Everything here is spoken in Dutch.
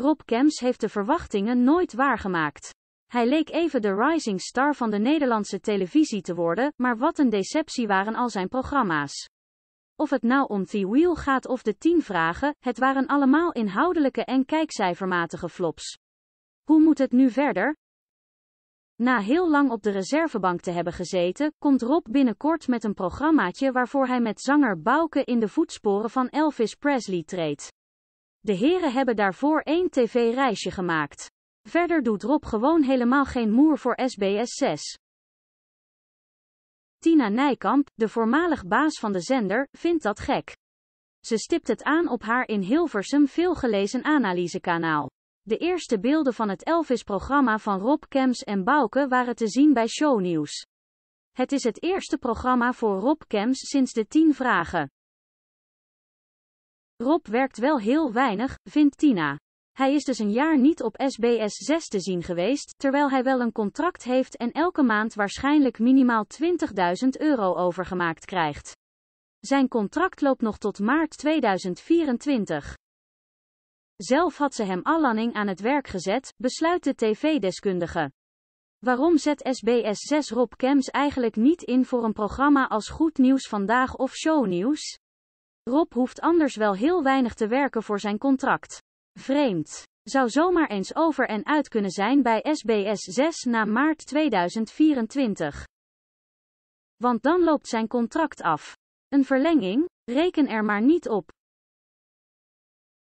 Rob Kems heeft de verwachtingen nooit waargemaakt. Hij leek even de rising star van de Nederlandse televisie te worden, maar wat een deceptie waren al zijn programma's. Of het nou om The Wheel gaat of de 10 vragen, het waren allemaal inhoudelijke en kijkcijfermatige flops. Hoe moet het nu verder? Na heel lang op de reservebank te hebben gezeten, komt Rob binnenkort met een programmaatje waarvoor hij met zanger Bouke in de voetsporen van Elvis Presley treedt. De heren hebben daarvoor één tv-reisje gemaakt. Verder doet Rob gewoon helemaal geen moer voor SBS6. Tina Nijkamp, de voormalig baas van de zender, vindt dat gek. Ze stipt het aan op haar in Hilversum veelgelezen analysekanaal. De eerste beelden van het Elvis-programma van Rob Kems en Bouke waren te zien bij Shownieuws. Het is het eerste programma voor Rob Kems sinds de 10 vragen. Rob werkt wel heel weinig, vindt Tina. Hij is dus een jaar niet op SBS 6 te zien geweest, terwijl hij wel een contract heeft en elke maand waarschijnlijk minimaal 20.000 euro overgemaakt krijgt. Zijn contract loopt nog tot maart 2024. Zelf had ze hem allanning aan het werk gezet, besluit de tv-deskundige. Waarom zet SBS 6 Rob Kems eigenlijk niet in voor een programma als Goed Nieuws Vandaag of Shownieuws? Rob hoeft anders wel heel weinig te werken voor zijn contract. Vreemd. Zou zomaar eens over en uit kunnen zijn bij SBS 6 na maart 2024. Want dan loopt zijn contract af. Een verlenging? Reken er maar niet op.